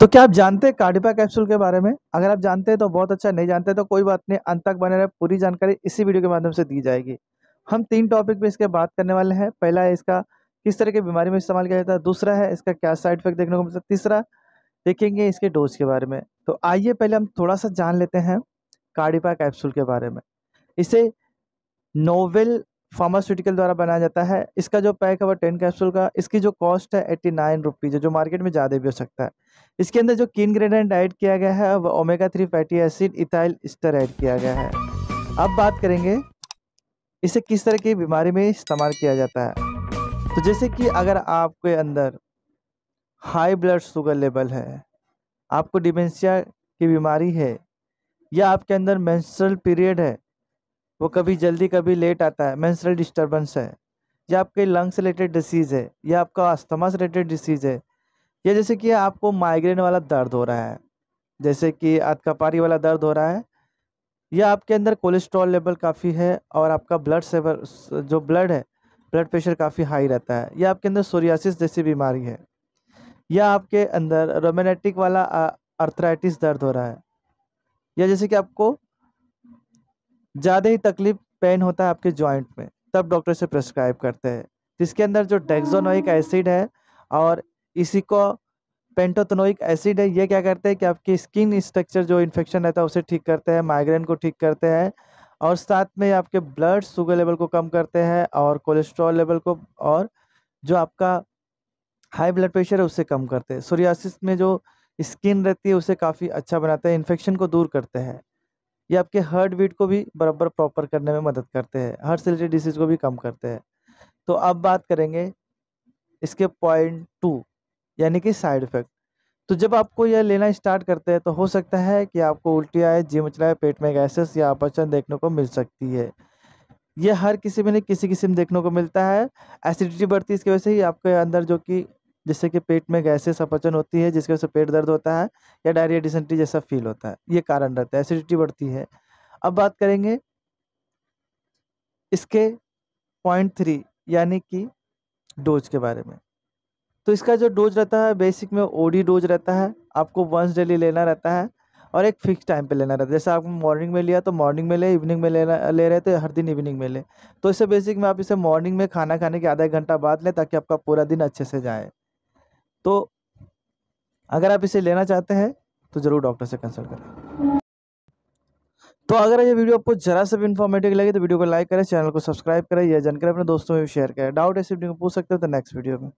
तो क्या आप जानते हैं कार्डिपा कैप्सूल के बारे में अगर आप जानते हैं तो बहुत अच्छा नहीं जानते तो कोई बात नहीं अंत तक बने रहे पूरी जानकारी इसी वीडियो के माध्यम से दी जाएगी हम तीन टॉपिक पे इसके बात करने वाले हैं पहला है इसका किस तरह की बीमारी में इस्तेमाल किया जाता है दूसरा है इसका क्या साइड इफेक्ट देखने को मिलता है तीसरा देखेंगे इसके डोज के बारे में तो आइए पहले हम थोड़ा सा जान लेते हैं कार्डिपा कैप्सूल के बारे में इसे नोवेल फार्मास्यूटिकल द्वारा बनाया जाता है इसका जो पैक है वो टेन कैप्सूल का इसकी जो कॉस्ट है एट्टी नाइन रुपीज़ जो मार्केट में ज़्यादा भी हो सकता है इसके अंदर जो किन ग्रेडेंट ऐड किया गया है वह omega three fatty acid ethyl ester add किया गया है अब बात करेंगे इसे किस तरह की बीमारी में इस्तेमाल किया जाता है तो जैसे कि अगर आपके अंदर हाई ब्लड शुगर लेवल है आपको डिमेंशिया की बीमारी है या आपके अंदर मेंस्ट्रुअल पीरियड है वो कभी जल्दी कभी लेट आता है मैंसरल डिस्टर्बेंस है या आपके लंग्स रिलेटेड डिसीज़ है या आपका अस्थमा रिलेटेड डिसीज़ है या जैसे कि आपको माइग्रेन वाला दर्द हो रहा है जैसे कि आतकापारी वाला दर्द हो रहा है या आपके अंदर कोलेस्ट्रॉल लेवल काफ़ी है और आपका ब्लड सेवर जो ब्लड है ब्लड प्रेशर काफ़ी हाई रहता है या आपके अंदर सोरियासिस जैसी बीमारी है या आपके अंदर रोमेनेटिक वाला अर्थराइटिस दर्द हो रहा है या जैसे कि आपको ज़्यादा ही तकलीफ पेन होता है आपके जॉइंट में तब डॉक्टर से प्रेस्क्राइब करते हैं जिसके अंदर जो डेक्जोनोइक एसिड हाँ। है और इसी को पेंटोथनोइक एसिड है ये क्या करते हैं कि आपकी स्किन स्ट्रक्चर जो इन्फेक्शन रहता है उसे ठीक करते हैं माइग्रेन को ठीक करते हैं और साथ में आपके ब्लड शुगर लेवल को कम करते हैं और कोलेस्ट्रॉल लेवल को और जो आपका हाई ब्लड प्रेशर है उसे कम करते हैं सोरियासिस में जो स्किन रहती है उसे काफ़ी अच्छा बनाते हैं इन्फेक्शन को दूर करते हैं ये आपके हार्ट बीट को भी बराबर प्रॉपर करने में मदद करते हैं हार्ट से रिलेटेड डिसीज को भी कम करते हैं तो अब बात करेंगे इसके पॉइंट टू यानी कि साइड इफेक्ट तो जब आपको यह लेना स्टार्ट करते हैं तो हो सकता है कि आपको उल्टी आए जी मचलाए पेट में गैसेस या अपचन देखने को मिल सकती है यह हर किसी में नहीं किसी किसी में देखने को मिलता है एसिडिटी बढ़ती है इसकी वजह से ही आपके अंदर जो कि जिससे कि पेट में गैसेस अपचन होती है जिसकी वजह से पेट दर्द होता है या डायरिया डिसेंट्री जैसा फील होता है ये कारण रहता है एसिडिटी बढ़ती है अब बात करेंगे इसके पॉइंट थ्री यानी कि डोज के बारे में तो इसका जो डोज रहता है बेसिक में ओडी डोज रहता है आपको वंस डेली लेना रहता है और एक फिक्स टाइम पे लेना रहता है जैसे आप मॉर्निंग में लिया तो मॉर्निंग में ले इवनिंग में लेना ले रहे थे हर दिन इवनिंग में ले तो इससे बेसिक में आप इसे मॉर्निंग में खाना खाने के आधा घंटा बाद लें ताकि आपका पूरा दिन अच्छे से जाए तो अगर आप इसे लेना चाहते हैं तो ज़रूर डॉक्टर से कंसल्ट करें तो अगर ये वीडियो आपको जरा सा भी इन्फॉर्मेटिव लगे तो वीडियो को लाइक करें चैनल को सब्सक्राइब करें या जानकारी अपने दोस्तों में शेयर करें डाउट ऐसी वीडियो में पूछ सकते हो तो नेक्स्ट वीडियो में